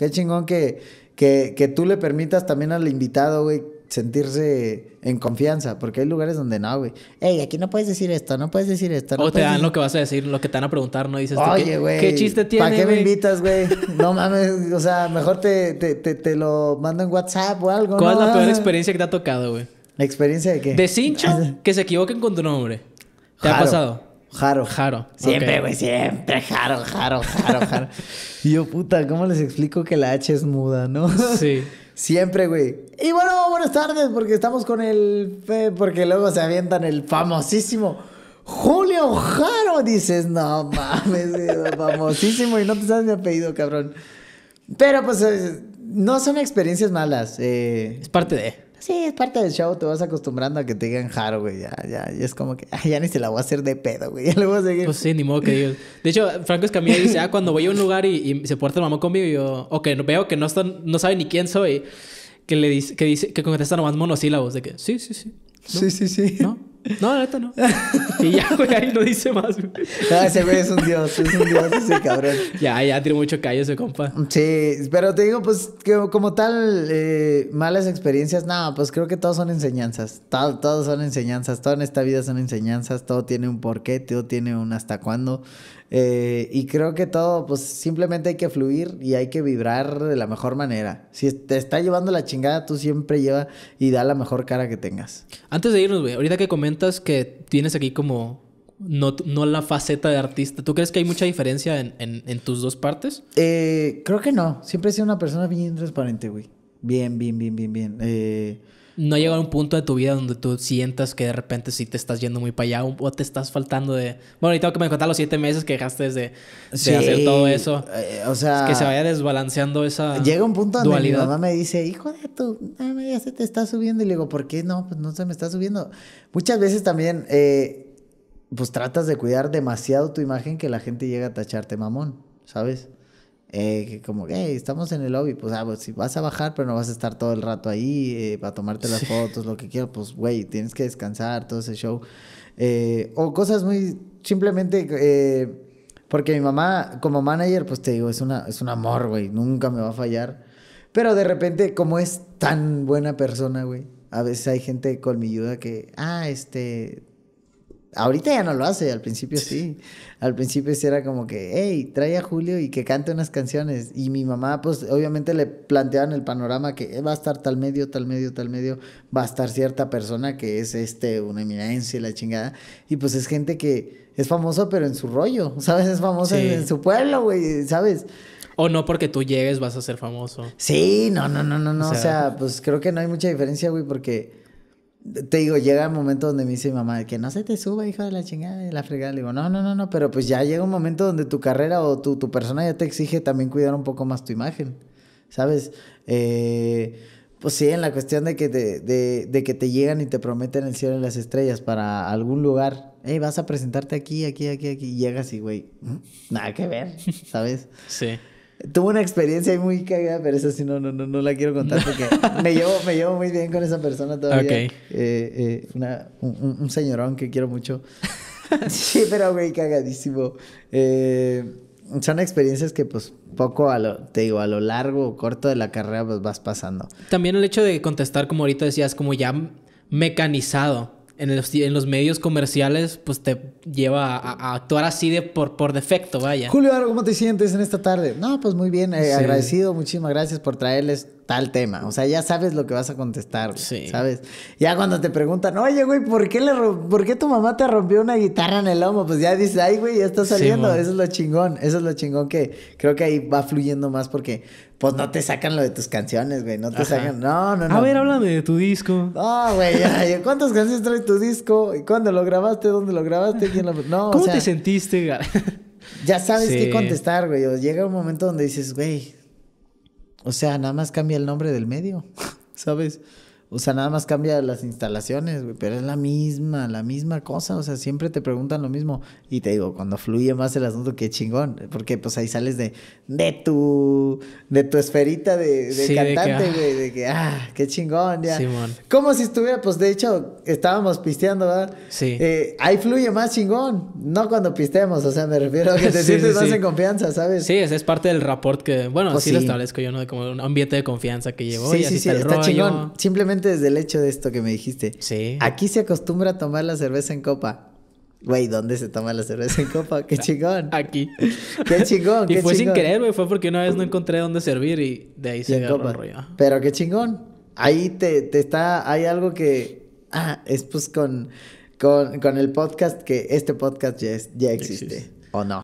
Qué chingón que, que, tú le permitas también al invitado, güey, sentirse en confianza, porque hay lugares donde no, güey. Ey, aquí no puedes decir esto, no puedes decir esto. o te dan lo que vas a decir, lo que te van a preguntar, ¿no? Dices, oye, güey. ¿qué, chiste tiene? ¿Para qué me invitas, güey? No mames, o sea, mejor te, lo mando en WhatsApp o algo. ¿Cuál es la peor experiencia que te ha tocado, güey? experiencia de qué? De cincho, que se equivoquen con tu nombre. ¿Te ha pasado? Jaro. Jaro. Siempre, güey, siempre. Jaro, jaro, jaro, jaro. y yo, puta, ¿cómo les explico que la H es muda, no? Sí. Siempre, güey. Y bueno, buenas tardes, porque estamos con el. porque luego se avientan el famosísimo. Julio Jaro, dices, no mames, famosísimo y no te sabes mi apellido, cabrón. Pero pues eh, no son experiencias malas. Eh. es parte de. Sí, es parte del show, te vas acostumbrando a que te digan Jaro, güey. Ya, ya, y es como que ya ni se la voy a hacer de pedo, güey. Ya lo voy a seguir. Pues sí, ni modo que digas. De hecho, Franco Escamilla dice, ah, cuando voy a un lugar y, se porta el mamón conmigo, y yo, ok, veo que no, están, no sabe ni quién soy, que le dice, que dice, que contesta nomás monosílabos, de que sí, sí, sí. Sí, sí, sí. No, no, la neta no. Y ya, güey, ahí no dice más, ese es un dios, es un dios ese cabrón. Ya, ya tiene mucho callo ese compa. Sí, pero te digo, pues, que como tal, eh, malas experiencias, no, pues creo que todos son enseñanzas. Todo, todos son enseñanzas, todo en esta vida son enseñanzas, todo tiene un porqué, todo tiene un hasta cuándo. Eh, y creo que todo, pues simplemente hay que fluir y hay que vibrar de la mejor manera. Si te está llevando la chingada, tú siempre lleva y da la mejor cara que tengas. Antes de irnos, güey, ahorita que comentas que tienes aquí como no, no, la faceta de artista. ¿Tú crees que hay mucha diferencia en, tus dos partes? Eh, creo que no. Siempre he sido una persona bien transparente, güey. Bien, bien, bien, bien, bien. Eh, ¿No ha llegado un punto de tu vida donde tú sientas que de repente sí te estás yendo muy para allá o te estás faltando de... Bueno, y tengo que me contar los siete meses que dejaste de hacer todo eso. Eh, o sea... que se vaya desbalanceando esa Llega un punto donde dualidad. mi mamá me dice, hijo de tu... Ya se te está subiendo. Y le digo, ¿por qué no? Pues no se me está subiendo. Muchas veces también... Eh, pues tratas de cuidar demasiado tu imagen que la gente llega a tacharte mamón, ¿sabes? Eh, que como, hey, estamos en el lobby, pues, ah, pues si vas a bajar, pero no vas a estar todo el rato ahí eh, para tomarte las fotos, lo que quieras, pues, güey, tienes que descansar, todo ese show. Eh, o cosas muy, simplemente, porque mi mamá, como manager, pues te digo, es, una, es un amor, güey, nunca me va a fallar. Pero de repente, como es tan buena persona, güey, a veces hay gente con mi ayuda que, ah, este, Ahorita ya no lo hace, al principio sí. Al principio sí era como que, hey, trae a Julio y que cante unas canciones. Y mi mamá, pues obviamente le planteaban el panorama que eh, va a estar tal medio, tal medio, tal medio, va a estar cierta persona que es este, una eminencia y la chingada. Y pues es gente que es famoso, pero en su rollo, ¿sabes? Es famoso en, su pueblo, güey, ¿sabes? O no porque tú llegues vas a ser famoso. Sí, no, no, no, no, no. o sea pues creo que no hay mucha diferencia, güey, porque te digo, llega el momento donde me dice mi mamá, que no se te suba, hijo de la chingada, de la fregada. Le digo, no, no, no, no, pero pues ya llega un momento donde tu carrera o tu, persona ya te exige también cuidar un poco más tu imagen, ¿sabes? Eh, pues sí, en la cuestión de que te, de, de, que te llegan y te prometen el cielo y las estrellas para algún lugar. Hey, vas a presentarte aquí, aquí, aquí, aquí. Y llegas y, güey, mm, nada que ver, ¿sabes? Sí. Tuve una experiencia muy cagada, pero eso sí no, no, no, la quiero contar porque me llevo, me llevo muy bien con esa persona todavía. Eh, eh, una, un, señorón que quiero mucho. sí, pero güey, cagadísimo. Eh, son experiencias que pues poco a lo, te digo, a lo largo o corto de la carrera pues vas pasando. También el hecho de contestar, como ahorita decías, como ya mecanizado en los, medios comerciales, pues te lleva a, actuar así de por, por defecto, vaya. Julio, ¿cómo te sientes en esta tarde? No, pues muy bien, eh, agradecido, muchísimas gracias por traerles tal tema. O sea, ya sabes lo que vas a contestar, sí. ¿sabes? Ya cuando te preguntan, oye, güey, ¿por qué, le ¿por tu mamá te rompió una guitarra en el lomo? Pues ya dices, ay, güey, ya está saliendo. eso es lo chingón. Eso es lo chingón que creo que ahí va fluyendo más porque, pues, no te sacan lo de tus canciones, güey. No te sacan. No, no, no. A ver, háblame de tu disco. No, güey, ¿Cuántas canciones trae tu disco? ¿Y ¿Cuándo lo grabaste? ¿Dónde lo grabaste? No, ¿Cómo te sentiste, Ya sabes qué contestar, güey. llega un momento donde dices, güey, o sea, nada más cambia el nombre del medio, ¿sabes? O sea, nada más cambia las instalaciones, güey, pero es la misma, la misma cosa. O sea, siempre te preguntan lo mismo. Y te digo, cuando fluye más el asunto, qué chingón. Porque pues ahí sales de, de tu de tu esferita de, cantante, ah. güey. De, que, ah, qué chingón, ya. Simón. Como si estuviera, pues de hecho, estábamos pisteando, ¿verdad? Sí. Eh, ahí fluye más chingón. No cuando pisteemos, o sea, me refiero a que te sientes más en confianza, ¿sabes? Sí, es, parte del rapport que, bueno, así pues lo establezco yo, ¿no? Como un ambiente de confianza que llevo. Sí, y sí, está, chingón. Simplemente desde el hecho de esto que me dijiste. Sí. Aquí se acostumbra a tomar la cerveza en copa. Güey, ¿dónde se toma la cerveza en copa? ¡Qué chingón! Aquí. ¡Qué chingón! y fue sin querer, güey. Fue porque una vez no encontré dónde servir y de ahí se agarró el rollo. Pero qué chingón. Ahí te, está... Hay algo que... Ah, es pues con, con, con el podcast que este podcast ya, ya existe. ¿O no?